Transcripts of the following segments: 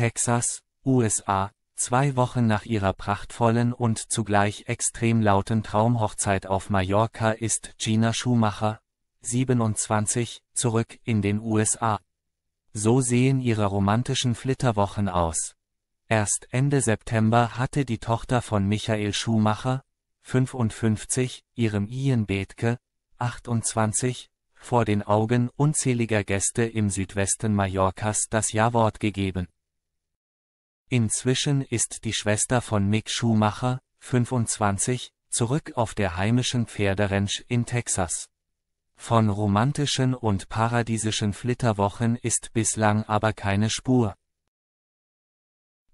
Texas, USA, zwei Wochen nach ihrer prachtvollen und zugleich extrem lauten Traumhochzeit auf Mallorca ist Gina Schumacher, 27, zurück in den USA. So sehen ihre romantischen Flitterwochen aus. Erst Ende September hatte die Tochter von Michael Schumacher, 55, ihrem Ian Bethke, 28, vor den Augen unzähliger Gäste im Südwesten Mallorcas das Ja-Wort gegeben. Inzwischen ist die Schwester von Mick Schumacher, 25, zurück auf der heimischen Pferderanch in Texas. Von romantischen und paradiesischen Flitterwochen ist bislang aber keine Spur.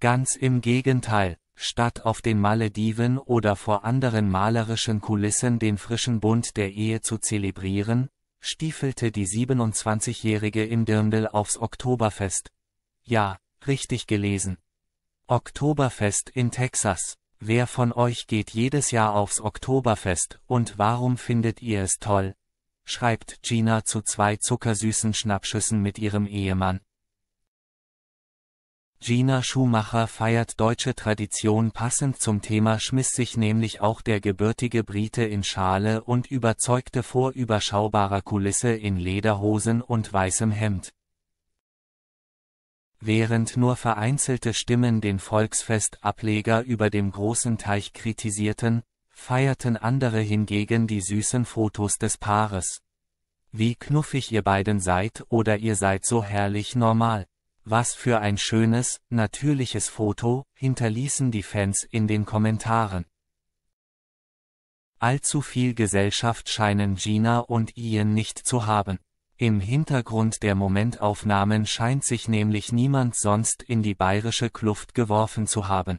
Ganz im Gegenteil, statt auf den Malediven oder vor anderen malerischen Kulissen den frischen Bund der Ehe zu zelebrieren, stiefelte die 27-Jährige im Dirndl aufs Oktoberfest. Ja, richtig gelesen. Oktoberfest in Texas. Wer von euch geht jedes Jahr aufs Oktoberfest und warum findet ihr es toll? schreibt Gina zu zwei zuckersüßen Schnappschüssen mit ihrem Ehemann. Gina Schumacher feiert deutsche Tradition passend zum Thema schmiss sich nämlich auch der gebürtige Brite in Schale und überzeugte vor überschaubarer Kulisse in Lederhosen und weißem Hemd. Während nur vereinzelte Stimmen den Volksfestableger über dem großen Teich kritisierten, feierten andere hingegen die süßen Fotos des Paares. Wie knuffig ihr beiden seid oder ihr seid so herrlich normal. Was für ein schönes, natürliches Foto, hinterließen die Fans in den Kommentaren. Allzu viel Gesellschaft scheinen Gina und Ian nicht zu haben. Im Hintergrund der Momentaufnahmen scheint sich nämlich niemand sonst in die bayerische Kluft geworfen zu haben.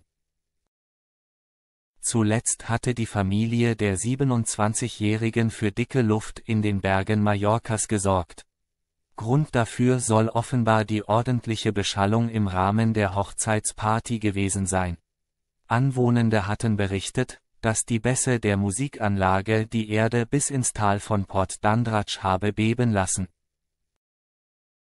Zuletzt hatte die Familie der 27-Jährigen für dicke Luft in den Bergen Mallorcas gesorgt. Grund dafür soll offenbar die ordentliche Beschallung im Rahmen der Hochzeitsparty gewesen sein. Anwohnende hatten berichtet, dass die Bässe der Musikanlage die Erde bis ins Tal von Port Dandratsch habe beben lassen.